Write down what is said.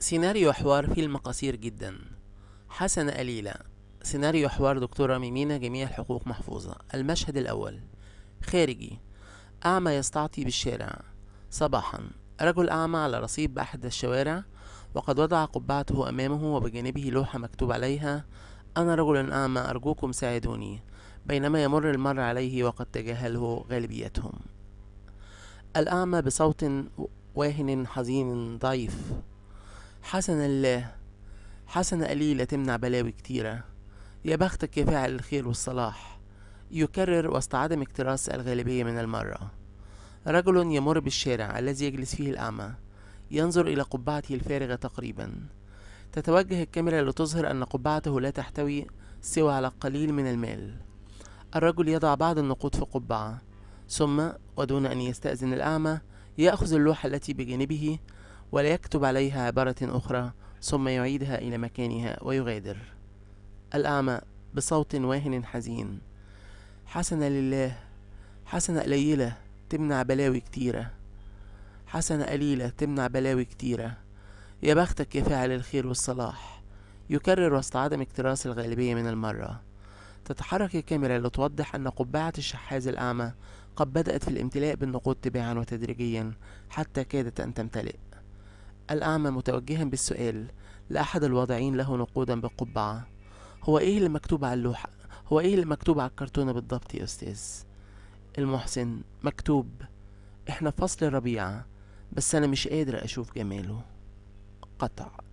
سيناريو حوار فيلم قصير جدا حسن أليلة سيناريو حوار دكتورة ميمينة جميع الحقوق محفوظة المشهد الأول خارجي أعمى يستعطي بالشارع صباحا رجل أعمى على رصيف بأحد الشوارع وقد وضع قبعته أمامه وبجانبه لوحة مكتوب عليها أنا رجل أعمى أرجوكم ساعدوني بينما يمر المر عليه وقد تجاهله غالبيتهم الأعمى بصوت واهن حزين ضعيف حسن الله حسنة قليلة تمنع بلاوي كتيرة يا بختك يا فاعل الخير والصلاح يكرر وسط عدم اكتراث الغالبية من المرة رجل يمر بالشارع الذي يجلس فيه الأعمى ينظر إلى قبعته الفارغة تقريبا تتوجه الكاميرا لتظهر أن قبعته لا تحتوي سوى على قليل من المال الرجل يضع بعض النقود في قبعة ثم ودون أن يستأذن الأعمى يأخذ اللوحة التي بجانبه وليكتب عليها عبارة أخرى ثم يعيدها إلى مكانها ويغادر الأعمى بصوت واهن حزين حسنة لله حسنة قليلة تمنع بلاوي كتيرة حسنة قليلة تمنع بلاوي كتيرة يا بختك يا فاعل الخير والصلاح يكرر وسط عدم اكتراث الغالبية من المرة تتحرك الكاميرا لتوضح أن قبعة الشحاذ الأعمى قد بدأت في الامتلاء بالنقود تباعا وتدريجيا حتى كادت أن تمتلئ الأعمى متوجها بالسؤال لأحد الواضعين له نقودا بقبعة هو إيه اللي مكتوب على اللوحة؟ هو إيه اللي مكتوب على الكرتونة بالضبط يا أستاذ؟ المحسن مكتوب إحنا فصل الربيع بس أنا مش قادر أشوف جماله قطع